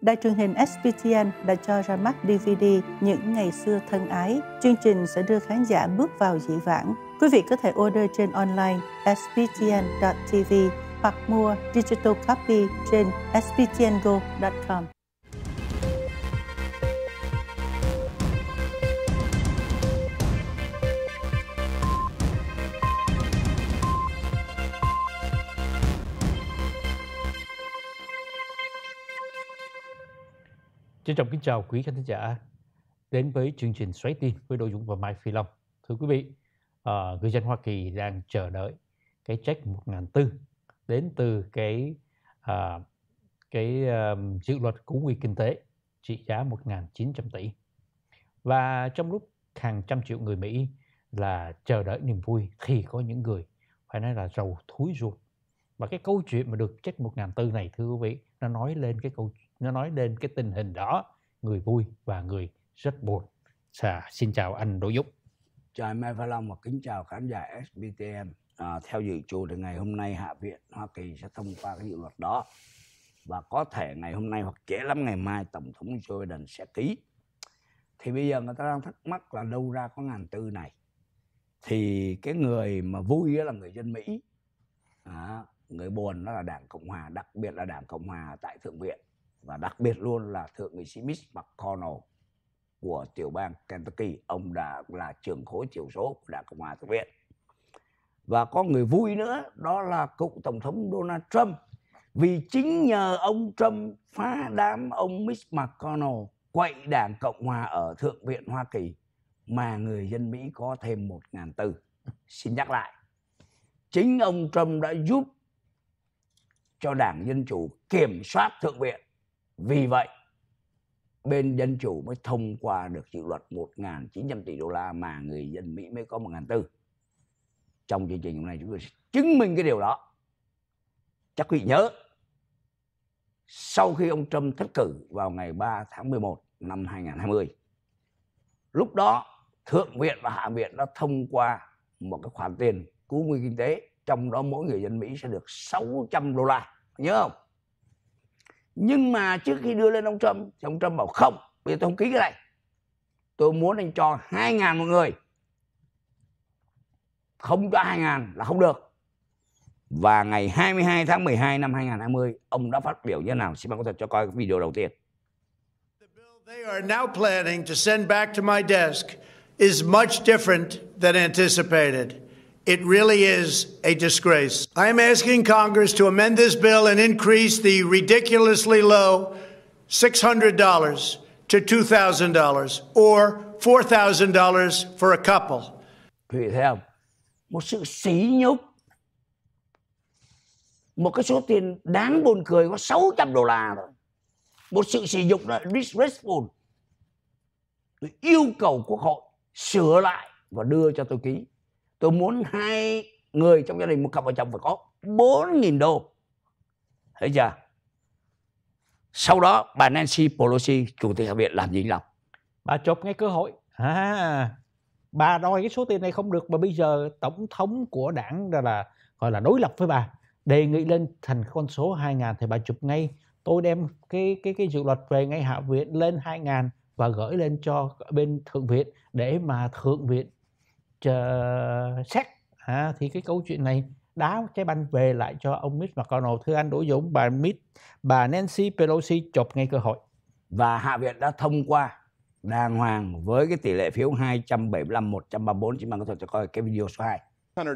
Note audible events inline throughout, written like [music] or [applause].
Đài truyền hình SBTN đã cho ra mắt DVD Những Ngày Xưa Thân Ái. Chương trình sẽ đưa khán giả bước vào dị vãng. Quý vị có thể order trên online sbtn tv hoặc mua digital copy trên sbtngo com Trân trọng kính chào quý khán thính giả đến với chương trình Xoáy tin với đội Dũng và Mai Phi Long. Thưa quý vị, uh, người dân Hoa Kỳ đang chờ đợi cái check 1.400 đến từ cái uh, cái uh, dự luật cứu nguy kinh tế trị giá 1.900 tỷ. Và trong lúc hàng trăm triệu người Mỹ là chờ đợi niềm vui thì có những người phải nói là giàu thúi ruột. Và cái câu chuyện mà được check 1.400 này thưa quý vị, nó nói lên cái câu chuyện nó nói đến cái tình hình đó người vui và người rất buồn Xà, xin chào anh Đỗ Dũng chào Mai Pha Long và kính chào khán giả SBTM à, theo dự trù thì ngày hôm nay Hạ viện Hoa Kỳ sẽ thông qua cái dự luật đó và có thể ngày hôm nay hoặc trễ lắm ngày mai Tổng thống Joe Biden sẽ ký thì bây giờ người ta đang thắc mắc là đâu ra có ngàn tư này thì cái người mà vui là người dân Mỹ à, người buồn đó là đảng Cộng hòa đặc biệt là đảng Cộng hòa tại Thượng viện và đặc biệt luôn là thượng nghị sĩ Mitch McConnell của tiểu bang Kentucky ông đã là trưởng khối thiểu số của đảng cộng hòa thượng viện và có người vui nữa đó là cựu tổng thống Donald Trump vì chính nhờ ông Trump phá đám ông Mitch McConnell quậy đảng cộng hòa ở thượng viện Hoa Kỳ mà người dân Mỹ có thêm một ngàn từ xin nhắc lại chính ông Trump đã giúp cho đảng dân chủ kiểm soát thượng viện vì vậy, bên dân chủ mới thông qua được dự luật 1.900 tỷ đô la mà người dân Mỹ mới có 1.400. Trong chương trình hôm nay chúng tôi sẽ chứng minh cái điều đó. Chắc quý vị nhớ, sau khi ông Trump thất cử vào ngày 3 tháng 11 năm 2020, lúc đó Thượng viện và Hạ viện đã thông qua một cái khoản tiền cứu nguy kinh tế, trong đó mỗi người dân Mỹ sẽ được 600 đô la. Nhớ không? nhưng mà trước khi đưa lên ông Trump thì ông Trump bảo không bây giờ tôi không ký cái này tôi muốn anh cho 2.000 một người không cho 2.000 là không được và ngày 22 tháng 12 năm 2020 ông đã phát biểu như thế nào xin bạn có thể cho coi video đầu tiên They are now planning to send back to my desk is much different than anticipated. It really is a disgrace. I am asking Congress to amend this bill and increase the ridiculously low $600 to $2,000 or $4,000 for a couple. Quý vị Một sự sỉ nhục. Một cái số tiền đáng buồn cười có 600 đô la rồi. Một sự sỉ nhục là disrespectful, Tôi yêu cầu quốc hội sửa lại và đưa cho tôi ký tôi muốn hai người trong gia đình một cặp vợ chồng phải có 4.000 đô thấy chưa sau đó bà Nancy Pelosi chủ tịch hạ viện làm gì làm bà chụp ngay cơ hội à bà đòi cái số tiền này không được mà bây giờ tổng thống của đảng là, là gọi là đối lập với bà đề nghị lên thành con số 2 ngàn thì bà chụp ngay tôi đem cái cái cái dự luật về ngay hạ viện lên 2 ngàn và gửi lên cho bên thượng viện để mà thượng viện chờ xét à, thì cái câu chuyện này đá trái banh về lại cho ông Mitch McConnell thưa anh Đỗ Dũng bà Mitch bà Nancy Pelosi chộp ngay cơ hội và Hạ viện đã thông qua đàng hoàng với cái tỷ lệ phiếu 275 134 chỉ ta có thể cho coi cái video số 2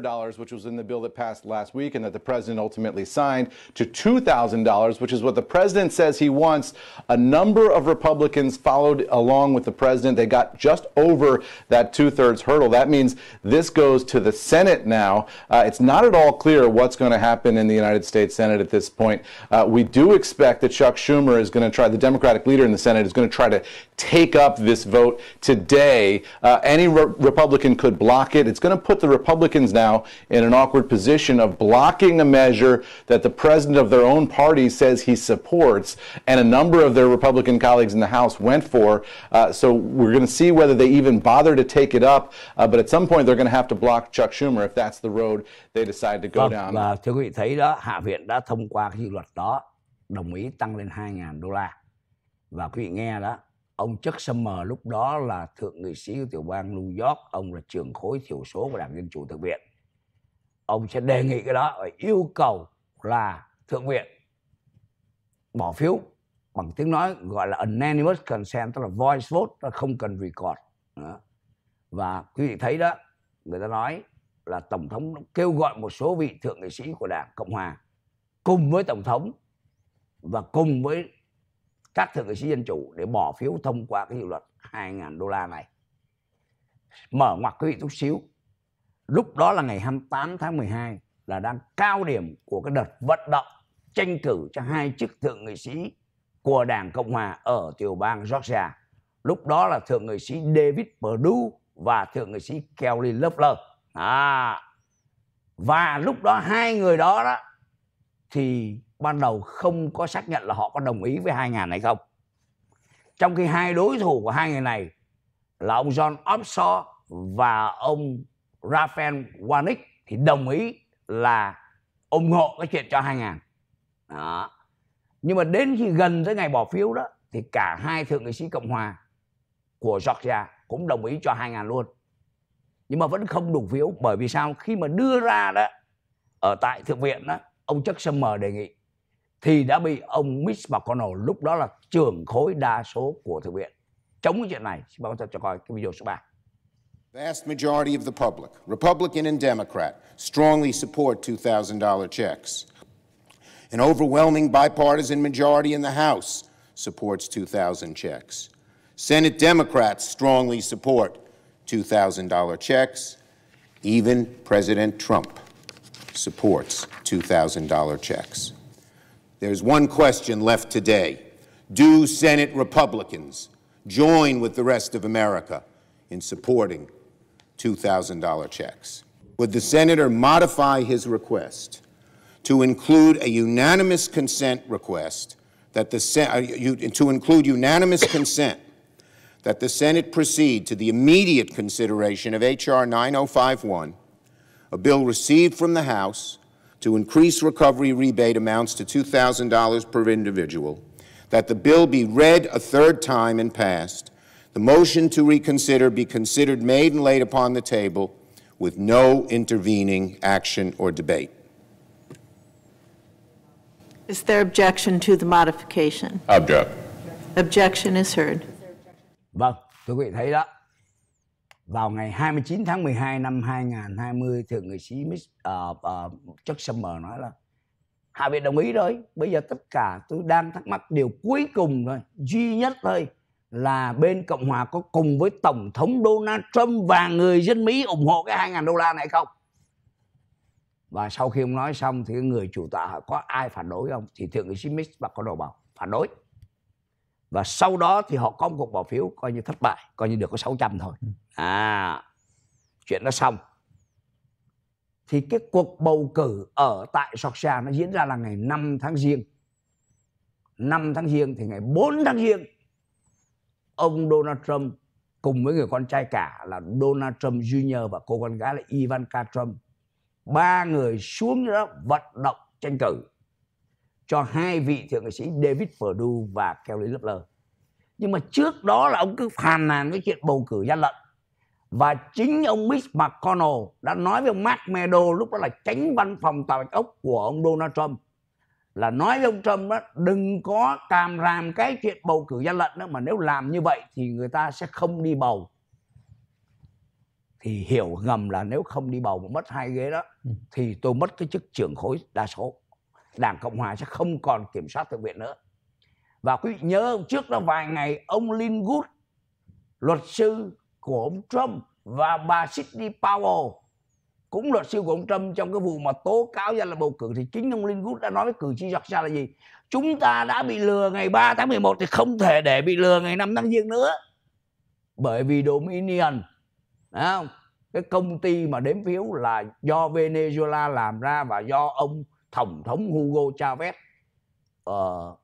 dollars which was in the bill that passed last week and that the president ultimately signed, to $2,000, which is what the president says he wants. A number of Republicans followed along with the president. They got just over that two thirds hurdle. That means this goes to the Senate now. Uh, it's not at all clear what's going to happen in the United States Senate at this point. Uh, we do expect that Chuck Schumer is going to try, the Democratic leader in the Senate, is going to try to take up this vote today. Uh, any re- Republican could block it. It's going to put the Republicans now in an awkward position of blocking a measure that the president of their own party says he supports, and a number of their Republican colleagues in the House went for. Uh, so we're going to see whether they even bother to take it up. Uh, but at some point, they're going to have to block Chuck Schumer if that's the road they decide to go down. Và thưa quý vị thấy đó, Hạ viện đã thông qua cái luật đó, đồng ý tăng lên 2.000 đô la. Và quý vị nghe đó, ông Chuck Summer lúc đó là thượng nghị sĩ của tiểu bang New York ông là trưởng khối thiểu số của đảng dân chủ thượng viện ông sẽ đề nghị cái đó và yêu cầu là thượng viện bỏ phiếu bằng tiếng nói gọi là unanimous consent tức là voice vote là không cần record đó. và quý vị thấy đó người ta nói là tổng thống kêu gọi một số vị thượng nghị sĩ của đảng cộng hòa cùng với tổng thống và cùng với các thượng nghị sĩ dân chủ để bỏ phiếu thông qua cái dự luật 2.000 đô la này. Mở ngoặc quý vị chút xíu. Lúc đó là ngày 28 tháng 12 là đang cao điểm của cái đợt vận động tranh cử cho hai chức thượng nghị sĩ của Đảng Cộng Hòa ở tiểu bang Georgia. Lúc đó là thượng nghị sĩ David Perdue và thượng nghị sĩ Kelly Loeffler. À, và lúc đó hai người đó đó thì ban đầu không có xác nhận là họ có đồng ý với hai ngàn này không trong khi hai đối thủ của hai người này là ông John Offshore và ông Raphael Warnick thì đồng ý là ủng hộ cái chuyện cho hai ngàn nhưng mà đến khi gần tới ngày bỏ phiếu đó thì cả hai thượng nghị sĩ cộng hòa của Georgia cũng đồng ý cho hai ngàn luôn nhưng mà vẫn không đủ phiếu bởi vì sao khi mà đưa ra đó ở tại thượng viện đó ông Chuck Schumer đề nghị thì đã bị ông Mitch McConnell lúc đó là trưởng khối đa số của Thượng viện chống cái chuyện này. Xin mời cho coi cái video số 3. Vast majority of the public, Republican and Democrat, strongly support $2,000 checks. An overwhelming bipartisan majority in the House supports 2,000 checks. Senate Democrats strongly support $2,000 checks. Even President Trump supports $2,000 checks. There's one question left today. Do Senate Republicans join with the rest of America in supporting $2,000 checks? Would the senator modify his request to include a unanimous consent request that the uh, you, to include unanimous consent that the Senate proceed to the immediate consideration of H.R. 9051, a bill received from the House to increase recovery rebate amounts to $2,000 per individual, that the bill be read a third time and passed, the motion to reconsider be considered made and laid upon the table with no intervening action or debate. Is there objection to the modification? Object. Objection is heard. Vâng, quý vị thấy đó, vào ngày 29 tháng 12 năm 2020 thượng nghị sĩ Miss uh, uh, Chuck Summer nói là Hạ viện đồng ý rồi bây giờ tất cả tôi đang thắc mắc điều cuối cùng thôi duy nhất thôi là bên Cộng hòa có cùng với Tổng thống Donald Trump và người dân Mỹ ủng hộ cái 2.000 đô la này không? Và sau khi ông nói xong thì người chủ tọa hỏi có ai phản đối không? Thì thượng nghị sĩ Mitch bắt có đầu bảo phản đối và sau đó thì họ có một cuộc bỏ phiếu coi như thất bại coi như được có 600 thôi ừ. à chuyện nó xong thì cái cuộc bầu cử ở tại Georgia nó diễn ra là ngày 5 tháng Giêng 5 tháng Giêng thì ngày 4 tháng Giêng ông Donald Trump cùng với người con trai cả là Donald Trump Jr và cô con gái là Ivanka Trump ba người xuống đó vận động tranh cử cho hai vị thượng nghị sĩ David Perdue và Kelly Loeffler. Nhưng mà trước đó là ông cứ phàn nàn cái chuyện bầu cử gian lận. Và chính ông Mitch McConnell đã nói với ông Mark Meadow lúc đó là tránh văn phòng tòa bạch ốc của ông Donald Trump là nói với ông Trump đó đừng có càm ràm cái chuyện bầu cử gian lận nữa mà nếu làm như vậy thì người ta sẽ không đi bầu thì hiểu ngầm là nếu không đi bầu mà mất hai ghế đó ừ. thì tôi mất cái chức trưởng khối đa số Đảng Cộng Hòa sẽ không còn kiểm soát Thượng viện nữa. Và quý vị nhớ trước đó vài ngày ông Lynn Good, luật sư của ông Trump và bà Sidney Powell cũng luật sư của ông Trump trong cái vụ mà tố cáo gian là bầu cử thì chính ông Linwood đã nói với cử tri Georgia là gì? Chúng ta đã bị lừa ngày 3 tháng 11 thì không thể để bị lừa ngày 5 tháng Giêng nữa. Bởi vì Dominion, không? cái công ty mà đếm phiếu là do Venezuela làm ra và do ông tổng thống Hugo Chavez uh,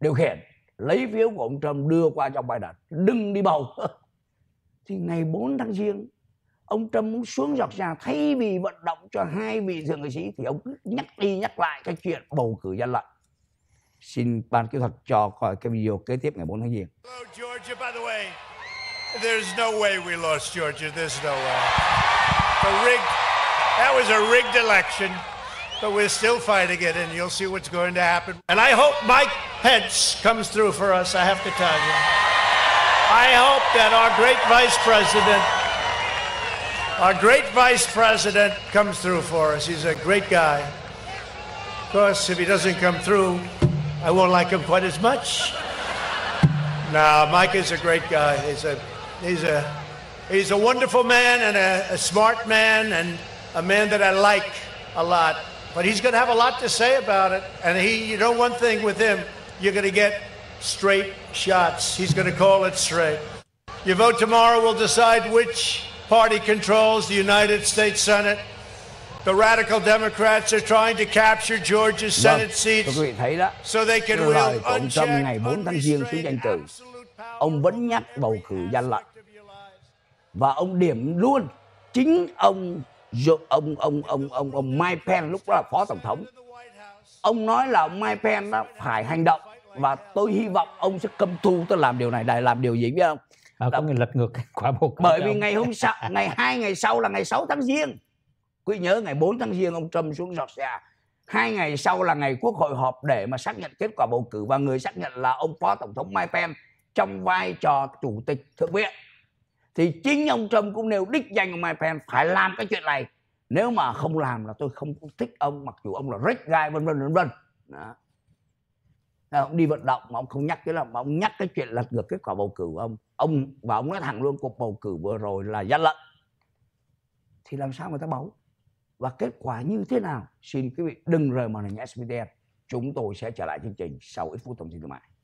điều khiển lấy phiếu của ông Trump đưa qua cho Biden đừng đi bầu [laughs] thì ngày 4 tháng giêng ông Trump muốn xuống giọt ra thay vì vận động cho hai vị thượng nghị sĩ thì ông cứ nhắc đi nhắc lại cái chuyện bầu cử gian lận xin ban kỹ thuật cho coi cái video kế tiếp ngày 4 tháng giêng There's no way we lost Georgia. There's no way. A rigged, that was a rigged election. but we're still fighting it, and you'll see what's going to happen. And I hope Mike Pence comes through for us, I have to tell you. I hope that our great vice president, our great vice president comes through for us. He's a great guy. Of course, if he doesn't come through, I won't like him quite as much. No, Mike is a great guy. He's a, he's a, he's a wonderful man and a, a smart man and a man that I like a lot. But he's going to have a lot to say about it. And he, you know, one thing with him, you're going to get straight shots. He's going to call it straight. Your vote tomorrow will decide which party controls the United States Senate. The radical Democrats are trying to capture Georgia's vâng, Senate seats quý vị thấy đó. so they can wheel unchecked, ngày 4 tháng Giêng xuống danh từ. Ông vẫn nhắc bầu cử gian lận. Và ông điểm luôn chính ông ông ông ông ông ông Mike Pence lúc đó là phó tổng thống ông nói là ông Mike Pence đó phải hành động và tôi hy vọng ông sẽ cầm thu tôi làm điều này đại làm điều gì biết không à, có người lật ngược [laughs] quả bầu cử bởi vì ngày hôm sau [laughs] ngày hai ngày sau là ngày 6 tháng giêng quý nhớ ngày 4 tháng giêng ông Trump xuống Georgia hai ngày sau là ngày quốc hội họp để mà xác nhận kết quả bầu cử và người xác nhận là ông phó tổng thống Mike Pence trong vai trò chủ tịch thượng viện thì chính ông Trump cũng nêu đích danh ông Mike Pence phải làm cái chuyện này nếu mà không làm là tôi không thích ông mặc dù ông là rich guy vân vân vân vân ông đi vận động mà ông không nhắc cái là mà ông nhắc cái chuyện lật ngược kết quả bầu cử của ông ông và ông nói thẳng luôn cuộc bầu cử vừa rồi là gian lận thì làm sao người ta bầu và kết quả như thế nào xin quý vị đừng rời màn hình SBTN chúng tôi sẽ trở lại chương trình sau ít phút thông tin thương mại